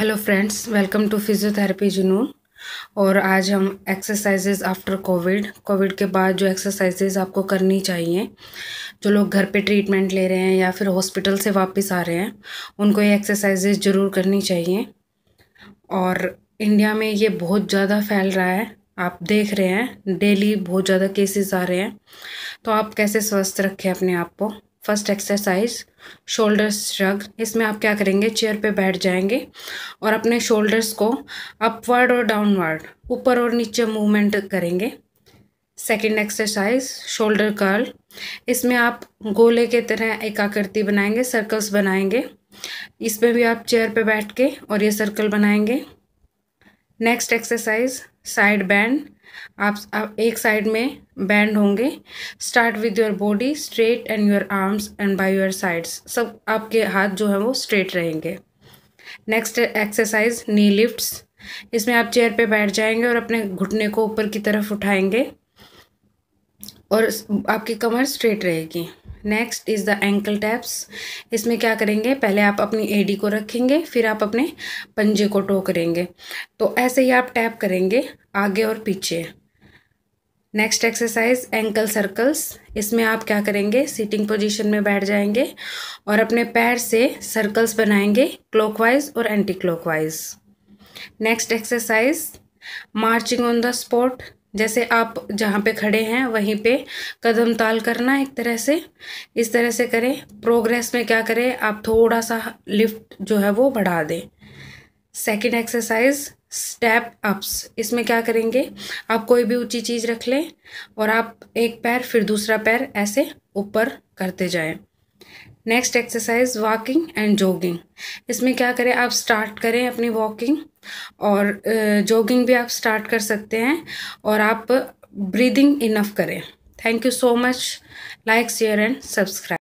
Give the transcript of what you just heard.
hello friends welcome to physiotherapy Junoon और आज हम एक्सरसाइजेज आफ्टर कोविड कोविड के बाद जो एक्सरसाइजेज आपको करनी चाहिए जो लोग घर पे ट्रीटमेंट ले रहे हैं या फिर हॉस्पिटल से वापस आ रहे हैं उनको ये एक्सरसाइजेज ज़रूर करनी चाहिए और इंडिया में ये बहुत ज़्यादा फैल रहा है आप देख रहे हैं डेली बहुत ज़्यादा केसेस आ रहे हैं तो आप कैसे स्वस्थ रखें अपने आप को फर्स्ट एक्सरसाइज शोल्डर्स श्रग इसमें आप क्या करेंगे चेयर पे बैठ जाएंगे और अपने शोल्डर्स को अपवर्ड और डाउनवर्ड ऊपर और नीचे मूवमेंट करेंगे सेकेंड एक्सरसाइज शोल्डर कर्ल इसमें आप गोले के तरह एक आकृति बनाएंगे सर्कल्स बनाएंगे इसमें भी आप चेयर पे बैठ के और ये सर्कल बनाएंगे नेक्स्ट एक्सरसाइज साइड बैंड आप, एक साइड में बैंड होंगे start with your body straight and your arms and by your sides सब आपके हाथ जो है वो स्ट्रेट रहेंगे नेक्स्ट एक्सरसाइज नी लिफ्ट्स इसमें आप चेयर पे बैठ जाएंगे और अपने घुटने को ऊपर की तरफ उठाएंगे और आपकी कमर स्ट्रेट रहेगी next is the ankle taps इसमें क्या करेंगे पहले आप अपनी एडी को रखेंगे फिर आप अपने पंजे को टो करेंगे तो ऐसे ही आप टैप करेंगे आगे और पीछे नेक्स्ट एक्सरसाइज एंकल सर्कल्स इसमें आप क्या करेंगे सीटिंग पोजीशन में बैठ जाएंगे और अपने पैर से सर्कल्स बनाएंगे क्लॉकवाइज और anti clockwise next exercise marching on the spot जैसे आप जहाँ पे खड़े हैं वहीं पे कदम ताल करना एक तरह से इस तरह से करें प्रोग्रेस में क्या करें आप थोड़ा सा लिफ्ट जो है वो बढ़ा दें सेकेंड एक्सरसाइज स्टेप अप्स इसमें क्या करेंगे आप कोई भी ऊंची चीज़ रख लें और आप एक पैर फिर दूसरा पैर ऐसे ऊपर करते जाएं next exercise walking and jogging इसमें क्या करें आप स्टार्ट करें अपनी वॉकिंग और जॉगिंग भी आप स्टार्ट कर सकते हैं और आप ब्रीदिंग इनफ करें thank you so much like share and subscribe